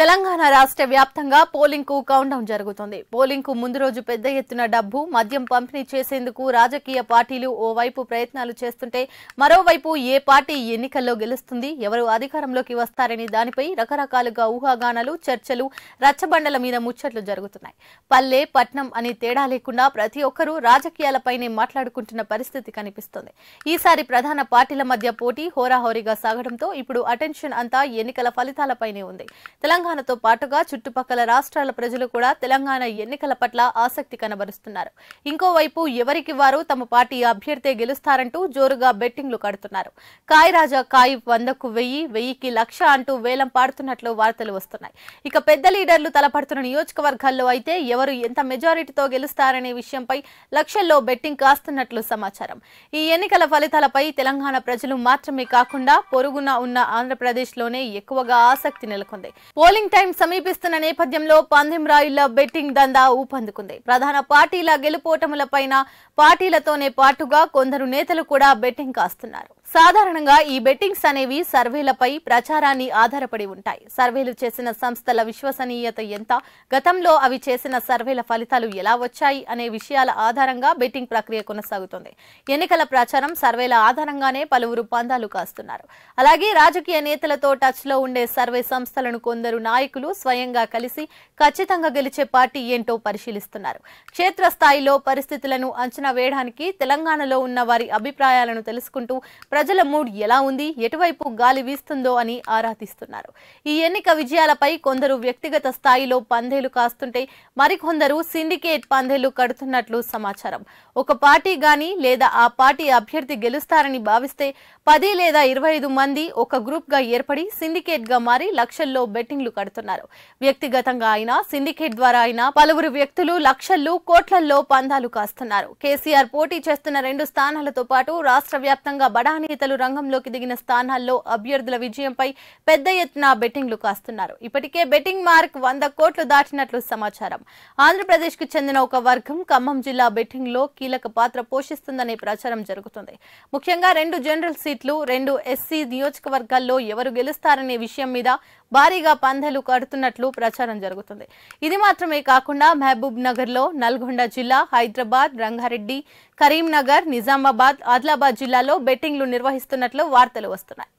తెలంగాణ రాష్ట్ర వ్యాప్తంగా పోలింగ్ కు కౌంటౌన్ జరుగుతుంది పోలింగ్ కు ముందు రోజు పెద్ద ఎత్తున డబ్బు మద్యం పంపిణీ చేసేందుకు రాజకీయ పార్టీలు ఓవైపు ప్రయత్నాలు చేస్తుంటే మరోవైపు ఏ పార్టీ ఎన్నికల్లో గెలుస్తుంది ఎవరు అధికారంలోకి వస్తారని దానిపై రకరకాలుగా ఊహాగానాలు చర్చలు రచ్చబండల మీద ముచ్చట్లు జరుగుతున్నాయి పల్లె పట్నం అనే తేడా లేకుండా ప్రతి ఒక్కరూ రాజకీయాలపైనే మాట్లాడుకుంటున్న పరిస్థితి కనిపిస్తోంది ఈసారి ప్రధాన పార్టీల మధ్య పోటీ హోరాహోరీగా సాగడంతో ఇప్పుడు అటెన్షన్ అంతా ఎన్నికల ఫలితాలపైనే ఉంది తెలంగాణ తెలంగాణతో పాటుగా చుట్టుపక్కల రాష్ట్రాల ప్రజలు కూడా తెలంగాణ ఎన్నికల పట్ల ఆసక్తి కనబరుస్తున్నారు ఇంకోవైపు ఎవరికి వారు తమ పార్టీ అభ్యర్థే గెలుస్తారంటూ జోరుగా బెట్టింగ్లు కడుతున్నారు రాజా కాయి వందకు వెయ్యి వెయ్యికి లక్ష అంటూ వేలం పాడుతున్నట్లు వార్తలు వస్తున్నాయి ఇక పెద్ద లీడర్లు తలపడుతున్న నియోజకవర్గాల్లో అయితే ఎవరు ఎంత మెజారిటీతో గెలుస్తారనే విషయంపై లక్షల్లో బెట్టింగ్ కాస్తున్నట్లు సమాచారం ఈ ఎన్నికల ఫలితాలపై తెలంగాణ ప్రజలు మాత్రమే కాకుండా పొరుగున ఉన్న ఆంధ్రప్రదేశ్లోనే ఎక్కువగా ఆసక్తి నెలకొంది పోలింగ్ బెట్టింగ్ టైం సమీపిస్తున్న నేపథ్యంలో పందెంరాయుల బెట్టింగ్ దందా ఊపందుకుంది ప్రధాన పార్టీల గెలుపోటములపైన పార్టీలతోనే పాటుగా కొందరు నేతలు కూడా బెట్టింగ్ కాస్తున్నారు సాధారణంగా ఈ బెట్టింగ్స్ అనేవి సర్వేలపై ప్రచారాన్ని ఆధారపడి ఉంటాయి సర్వేలు చేసిన సంస్థల విశ్వసనీయత ఎంత గతంలో అవి చేసిన సర్వేల ఫలితాలు ఎలా వచ్చాయి అనే విషయాల ఆధారంగా బెట్టింగ్ ప్రక్రియ కొనసాగుతుంది ఎన్నికల ప్రచారం సర్వేల ఆధారంగానే పలువురు పందాలు కాస్తున్నారు అలాగే రాజకీయ నేతలతో టచ్ లో ఉండే సర్వే సంస్థలను కొందరు నాయకులు స్వయంగా కలిసి ఖచ్చితంగా గెలిచే పార్టీ ఏంటో పరిశీలిస్తున్నారు క్షేత్రస్థాయిలో పరిస్థితులను అంచనా వేయడానికి తెలంగాణలో ఉన్న వారి అభిప్రాయాలను తెలుసుకుంటూ ప్రజల మూడ్ ఎలా ఉంది ఎటువైపు గాలి వీస్తుందో అని ఆరాధిస్తున్నారు ఈ ఎన్నిక విజయాలపై కొందరు వ్యక్తిగత స్థాయిలో పందేలు కాస్తుంటే మరికొందరు సిండికేట్ పందేలు కడుతున్నట్లు సమాచారం ఒక పార్టీ గాని లేదా ఆ పార్టీ అభ్యర్థి గెలుస్తారని భావిస్తే పది లేదా ఇరవై ఐదు మంది ఒక గ్రూప్ గా ఏర్పడి సిండికేట్ గా మారి లక్షల్లో బెట్టింగ్లు కడుతున్నారు వ్యక్తిగతంగా అయినా సిండికేట్ ద్వారా అయినా పలువురు వ్యక్తులు లక్షల్లో కోట్లల్లో పందాలు కాస్తున్నారు కేసీఆర్ పోటీ చేస్తున్న రెండు స్థానాలతో పాటు రాష్ట్ర వ్యాప్తంగా బడాని నేతలు రంగంలోకి దిగిన స్థానాల్లో అభ్యర్థుల విజయంపై పెద్ద ఎత్తున బెట్టింగ్లు కాస్తున్నారు ఇప్పటికే బెట్టింగ్ మార్క్ వంద కోట్లు దాటినట్లు సమాచారం ఆంధ్రప్రదేశ్ కు చెందిన ఒక వర్గం ఖమ్మం జిల్లా బెట్టింగ్ లో కీలక పాత్ర పోషిస్తుందనే ప్రచారం జరుగుతుంది ముఖ్యంగా రెండు జనరల్ సీట్లు రెండు ఎస్సీ నియోజకవర్గాల్లో ఎవరు గెలుస్తారనే విషయం మీద భారీగా పందెలు కడుతున్నట్లు ప్రచారం జరుగుతుంది ఇది మాత్రమే కాకుండా మహబూబ్ నగర్ లో నల్గొండ జిల్లా హైదరాబాద్ రంగారెడ్డి కరీంనగర్ నిజామాబాద్ ఆదిలాబాద్ జిల్లాలో బెట్టింగ్లు నిర్వహిస్తున్నట్లు వార్తలు వస్తున్నాయి